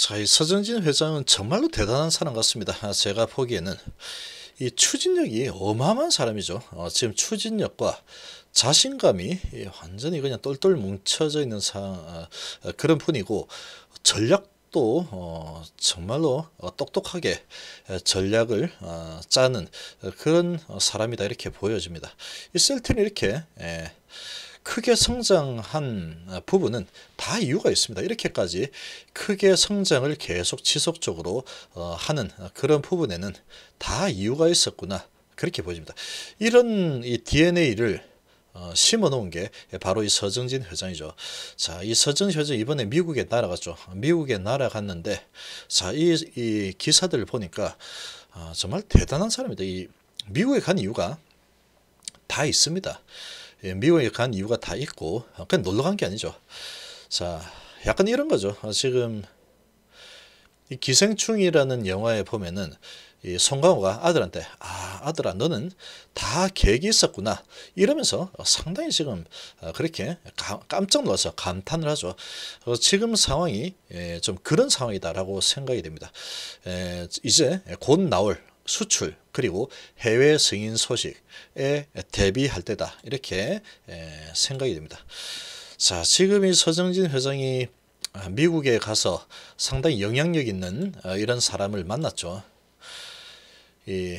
자, 이 서정진 회장은 정말로 대단한 사람 같습니다. 제가 보기에는 이 추진력이 어마어마한 사람이죠. 어, 지금 추진력과 자신감이 완전히 그냥 똘똘 뭉쳐져 있는 사, 어, 어 그런 분이고 전략 또 어, 정말로 어, 똑똑하게 어, 전략을 어, 짜는 그런 사람이다 이렇게 보여집니다. 이셀트 이렇게 에, 예, 크게 성장한 부분은 다 이유가 있습니다. 이렇게까지 크게 성장을 계속 지속적으로 어, 하는 그런 부분에는 다 이유가 있었구나 그렇게 보입니다. 이런 이 DNA를 어, 심어놓은 게 바로 이 서정진 회장이죠. 자, 이 서정진 회장 이번에 미국에 날아갔죠. 미국에 날아갔는데, 자, 이, 이 기사들을 보니까 어, 정말 대단한 사람이다. 이 미국에 간 이유가 다 있습니다. 예, 미국에 간 이유가 다 있고 어, 그냥 놀러 간 게 아니죠. 자, 약간 이런 거죠. 어, 지금 이 기생충이라는 영화에 보면은 이 송강호가 아들한테 아 아들아 너는 다 계획이 있었구나 이러면서 어, 상당히 지금 그렇게 깜짝 놀라서 감탄을 하죠. 지금 상황이 예, 좀 그런 상황이다라고 생각이 됩니다. 예, 이제 곧 나올 수출 그리고 해외 승인 소식에 대비할 때다 이렇게 생각이 됩니다. 자 지금 이 서정진 회장이 아, 미국에 가서 상당히 영향력 있는 어, 이런 사람을 만났죠. 이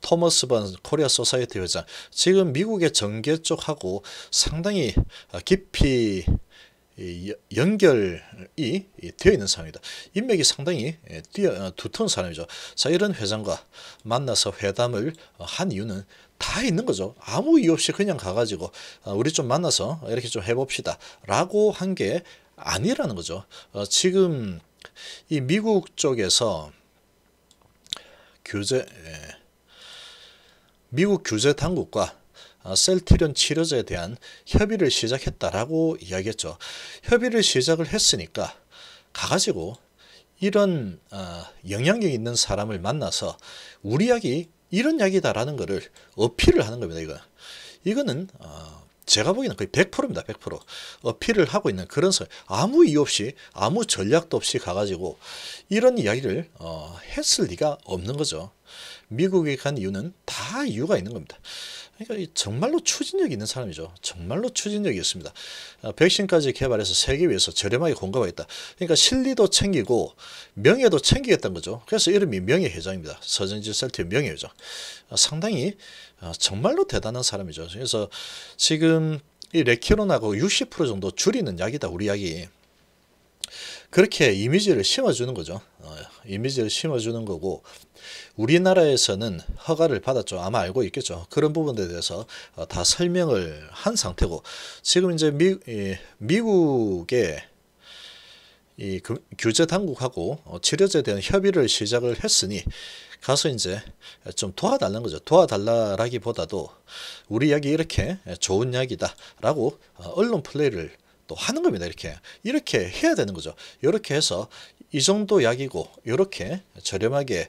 토머스 번 코리아 소사이티 회장 지금 미국의 정계 쪽하고 상당히 어, 깊이 연결이 되어 있는 사람이다. 인맥이 상당히 예, 어, 두터운 사람이죠. 자, 이런 회장과 만나서 회담을 한 이유는 다 있는 거죠. 아무 이유 없이 그냥 가가지고 어, 우리 좀 만나서 이렇게 좀 해봅시다. 라고 한 게 아니라는 거죠. 어, 지금 이 미국 쪽에서 규제, 예, 미국 규제 당국과 어, 셀트리온 치료제에 대한 협의를 시작했다라고 이야기했죠. 협의를 시작을 했으니까 가가지고 이런 어, 영향력 있는 사람을 만나서 우리 약이 이런 약이다라는 것을 어필을 하는 겁니다. 이거 이거는 어, 제가 보기에는 거의 100%입니다. 100% 어필을 하고 있는 그런 서 아무 이유 없이 아무 전략도 없이 가가지고 이런 이야기를 했을 리가 없는 거죠. 미국에 간 이유는 다 이유가 있는 겁니다. 그러니까 정말로 추진력이 있는 사람이죠. 정말로 추진력이 있습니다. 아, 백신까지 개발해서 세계 위해서 저렴하게 공급하겠다. 그러니까 실리도 챙기고 명예도 챙기겠다는 거죠. 그래서 이름이 명예회장입니다. 서정지 셀트의 명예회장. 아, 상당히 아, 정말로 대단한 사람이죠. 그래서 지금 이 레키론하고 60% 정도 줄이는 약이다. 우리 약이. 그렇게 이미지를 심어주는 거죠. 어, 이미지를 심어주는 거고 우리나라에서는 허가를 받았죠. 아마 알고 있겠죠. 그런 부분에 대해서 어, 다 설명을 한 상태고 지금 이제 미, 이, 미국의 이 그, 규제 당국하고 어, 치료제에 대한 협의를 시작을 했으니 가서 이제 좀 도와달라는 거죠. 도와달라라기보다도 우리 약이 이렇게 좋은 약이다라고 어, 언론 플레이를 또 하는 겁니다. 이렇게 이렇게 해야 되는 거죠. 이렇게 해서 이 정도 약이고 이렇게 저렴하게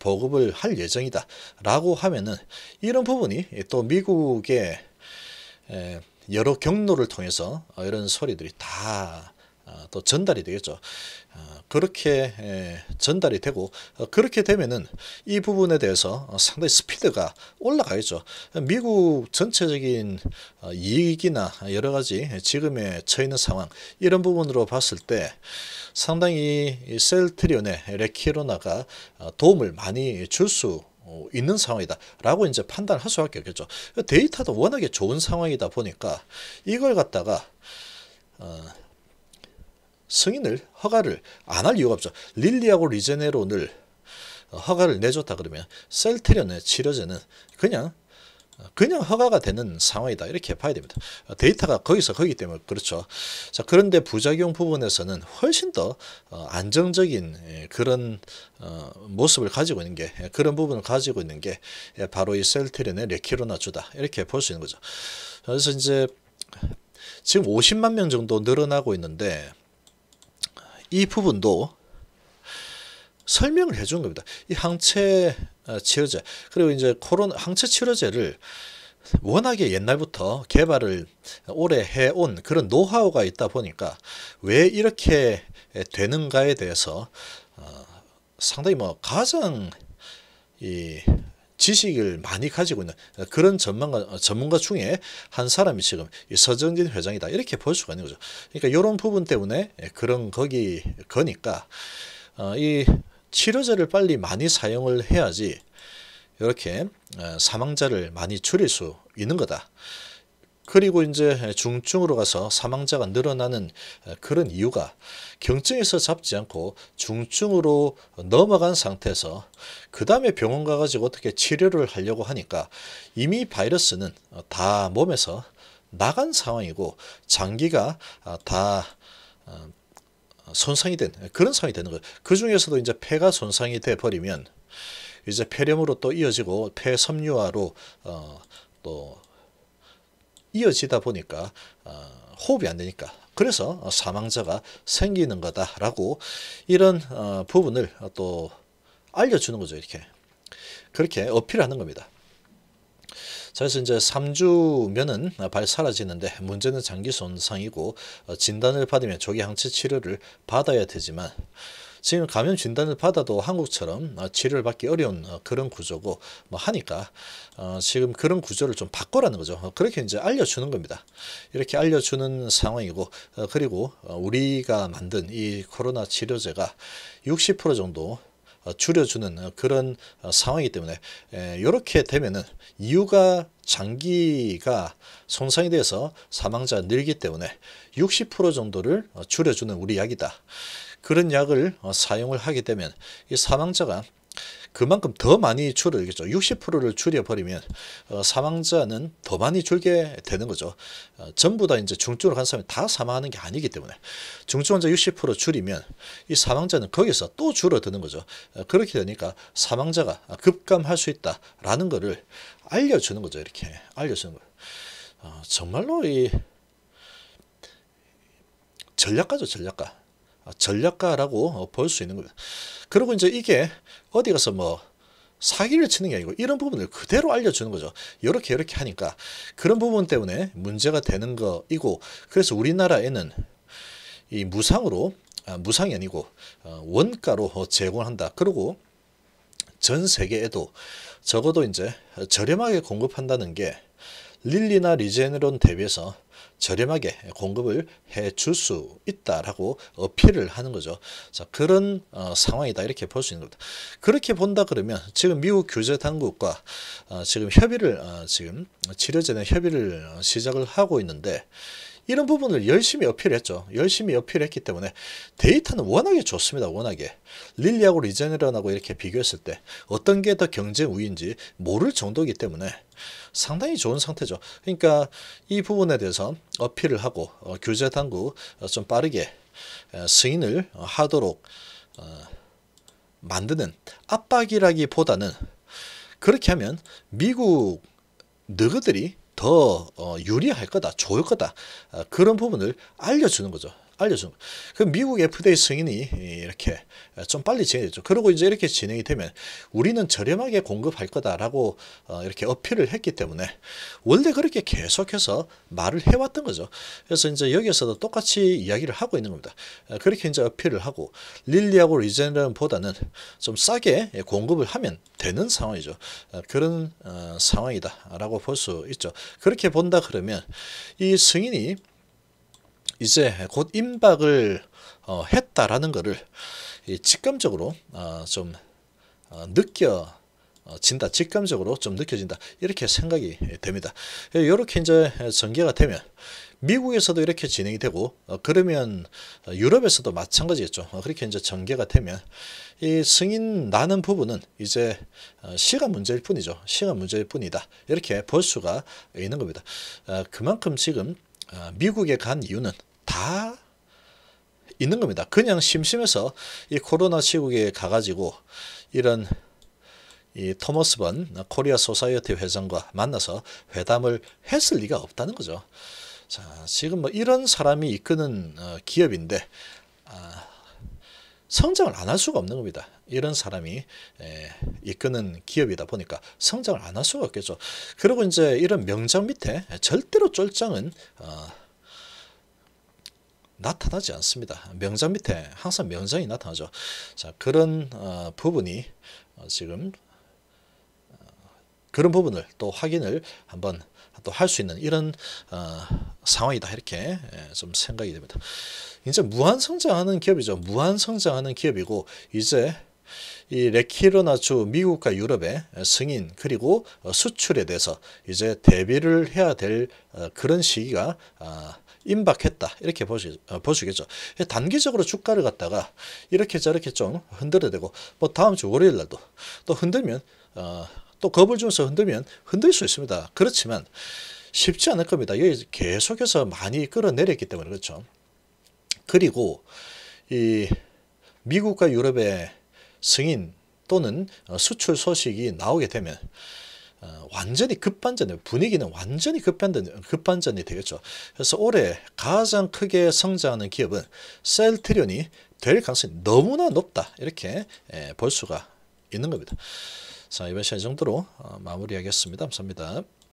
보급을 할 예정이다 라고 하면은 이런 부분이 또 미국의 여러 경로를 통해서 이런 소리들이 다 아, 또 전달이 되겠죠. 아, 그렇게 예, 전달이 되고 어, 그렇게 되면은 이 부분에 대해서 어, 상당히 스피드가 올라가겠죠. 미국 전체적인 어, 이익이나 여러 가지 지금에 처해 있는 상황 이런 부분으로 봤을 때 상당히 셀트리온의 레키로나가 도움을 많이 줄 수 있는 상황이다라고 이제 판단할 수밖에 없겠죠. 데이터도 워낙에 좋은 상황이다 보니까 이걸 갖다가 어, 승인을 허가를 안 할 이유가 없죠. 릴리하고 리제네론을 어, 허가를 내줬다 그러면 셀트리온의 치료제는 그냥 어, 그냥 허가가 되는 상황이다 이렇게 봐야 됩니다. 어, 데이터가 거기서 거기 때문에 그렇죠. 자 그런데 부작용 부분에서는 훨씬 더 안정적인 예, 그런 모습을 가지고 있는 게 예, 그런 부분을 가지고 있는 게 예, 바로 이 셀트린의 레키로나주다 이렇게 볼 수 있는 거죠. 그래서 이제 지금 50만 명 정도 늘어나고 있는데 이 부분도 설명을 해 준 겁니다. 이 항체 어, 치료제 그리고 이제 코로나 항체 치료제를 워낙에 옛날부터 개발을 오래 해온 그런 노하우가 있다 보니까 왜 이렇게 되는가에 대해서 어, 상당히 뭐 가장 이 지식을 많이 가지고 있는 그런 전문가, 전문가 중에 한 사람이 지금 서정진 회장이다. 이렇게 볼 수가 있는 거죠. 그러니까 이런 부분 때문에 예, 그런 거기, 거니까, 어, 이 치료제를 빨리 많이 사용을 해야지 이렇게 어, 사망자를 많이 줄일 수 있는 거다. 그리고 이제 중증으로 가서 사망자가 늘어나는 그런 이유가 경증에서 잡지 않고 중증으로 넘어간 상태에서 그 다음에 병원 가가지고 어떻게 치료를 하려고 하니까 이미 바이러스는 다 몸에서 나간 상황이고 장기가 다 어, 손상이 된 그런 상황이 되는 거예요. 그 중에서도 이제 폐가 손상이 돼 버리면 이제 폐렴으로 또 이어지고 폐섬유화로 어, 또 이어지다 보니까 어, 호흡이 안 되니까 그래서 어, 사망자가 생기는 거다라고 이런 어, 부분을 또 알려주는 거죠 이렇게 그렇게 어필하는 겁니다. 자, 그래서 이제 3주면은 발 사라지는데 문제는 장기 손상이고 어, 진단을 받으면 조기 항체 치료를 받아야 되지만 지금 감염 진단을 받아도 한국처럼 어, 치료를 받기 어려운 어, 그런 구조고 뭐 하니까 어, 지금 그런 구조를 좀 바꿔라는 거죠. 그렇게 이제 알려주는 겁니다. 이렇게 알려주는 상황이고 그리고 우리가 만든 이 코로나 치료제가 60% 정도 줄여주는 그런 상황이기 때문에 이렇게 되면은 이유가 장기가 손상이 돼서 사망자 늘기 때문에 60% 정도를 줄여주는 우리 약이다. 그런 약을 어, 사용을 하게 되면 이 사망자가 그만큼 더 많이 줄어들겠죠. 그렇죠? 60%를 줄여버리면 어, 사망자는 더 많이 줄게 되는 거죠. 어, 전부 다 이제 중증으로 간 사람이 다 사망하는 게 아니기 때문에 중증 환자 60% 줄이면 이 사망자는 거기서 또 줄어드는 거죠. 그렇게 되니까 사망자가 급감할 수 있다라는 거를 알려주는 거죠. 이렇게 알려주는 거예요. 정말로 이 전략가죠 전략가 어, 전략가라고 어, 볼수 있는 겁니다. 그리고 이제 이게 어디 가서 뭐 사기를 치는 게 아니고 이런 부분을 그대로 알려주는 거죠. 이렇게 이렇게 하니까 그런 부분 때문에 문제가 되는 거이고 그래서 우리나라에는 이 무상으로 아, 무상이 아니고 어, 원가로 제공한다. 그리고 전 세계에도 적어도 이제 저렴하게 공급한다는 게 릴리나 리제네론 대비해서 저렴하게 공급을 해 줄 수 있다라고 어필을 하는 거죠. 자, 그런 어, 상황이다 이렇게 볼 수 있는 겁니다. 그렇게 본다 그러면 지금 미국 규제 당국과 어, 지금 협의를 어, 지금 치료제는 협의를 어, 시작을 하고 있는데 이런 부분을 열심히 어필했죠. 열심히 어필했기 때문에 데이터는 워낙에 좋습니다. 워낙에 릴리하고 리제네런하고 이렇게 비교했을 때 어떤 게 더 경쟁 우위인지 모를 정도이기 때문에 상당히 좋은 상태죠. 그러니까 이 부분에 대해서 어필을 하고 어, 규제 당국 어, 좀 빠르게 어, 승인을 어, 하도록 어, 만드는 압박이라기보다는 그렇게 하면 미국 너그들이 더 어, 유리할 거다, 좋을 거다 아, 그런 부분을 알려주는 거죠. 알려준 그 미국 FDA 승인이 이렇게 좀 빨리 진행됐죠. 그리고 이제 이렇게 진행이 되면 우리는 저렴하게 공급할 거다라고 어, 이렇게 어필을 했기 때문에 원래 그렇게 계속해서 말을 해왔던 거죠. 그래서 이제 여기에서도 똑같이 이야기를 하고 있는 겁니다. 어, 그렇게 이제 어필을 하고 릴리하고 리젠런보다는 좀 싸게 공급을 하면 되는 상황이죠. 어, 그런 상황이다라고 볼 수 있죠. 그렇게 본다 그러면 이 승인이 이제 곧 임박을 어, 했다라는 것을 직감적으로 어, 좀 어, 느껴 어, 진다 직감적으로 좀 느껴진다 이렇게 생각이 됩니다 이렇게 예, 이제 전개가 되면 미국에서도 이렇게 진행이 되고 어, 그러면 어, 유럽에서도 마찬가지겠죠 그렇게 이제 전개가 되면 이 승인 나는 부분은 이제 시간 문제일 뿐이죠 시간 문제일 뿐이다 이렇게 볼 수가 있는 겁니다 그만큼 지금 미국에 간 이유는 다 있는 겁니다. 그냥 심심해서 이 코로나 시국에 가가지고 이런 이 토머스 번 코리아 소사이어티 회장과 만나서 회담을 했을 리가 없다는 거죠. 자, 지금 뭐 이런 사람이 이끄는 어, 기업인데 아, 성장을 안 할 수가 없는 겁니다. 이런 사람이 에, 이끄는 기업이다 보니까 성장을 안 할 수가 없겠죠. 그리고 이제 이런 명장 밑에 절대로 쫄장은 어, 나타나지 않습니다. 명장 밑에 항상 명장이 나타나죠. 자 그런 어, 부분이 어, 지금 어, 그런 부분을 또 확인을 한번 또 할 수 있는 이런 어, 상황이다 이렇게 예, 좀 생각이 됩니다. 이제 무한 성장하는 기업이죠. 무한 성장하는 기업이고 이제 이레키로나주 미국과 유럽의 승인 그리고 수출에 대해서 이제 대비를 해야 될 어, 그런 시기가 아, 임박했다 이렇게 보시, 어, 보시겠죠 예, 단기적으로 주가를 갖다가 이렇게 저렇게 좀 흔들어대고 뭐 다음 주 월요일날도 또 흔들면 어, 또 겁을 주면서 흔들면 흔들 수 있습니다 그렇지만 쉽지 않을 겁니다 여기 계속해서 많이 끌어내렸기 때문에 그렇죠 그리고 이 미국과 유럽의 승인 또는 어, 수출 소식이 나오게 되면 어, 완전히 급반전이 분위기는 완전히 급반전, 급반전이 되겠죠. 그래서 올해 가장 크게 성장하는 기업은 셀트리온이 될 가능성이 너무나 높다 이렇게 예, 볼 수가 있는 겁니다. 자 이번 시간 이 정도로 어, 마무리하겠습니다. 감사합니다.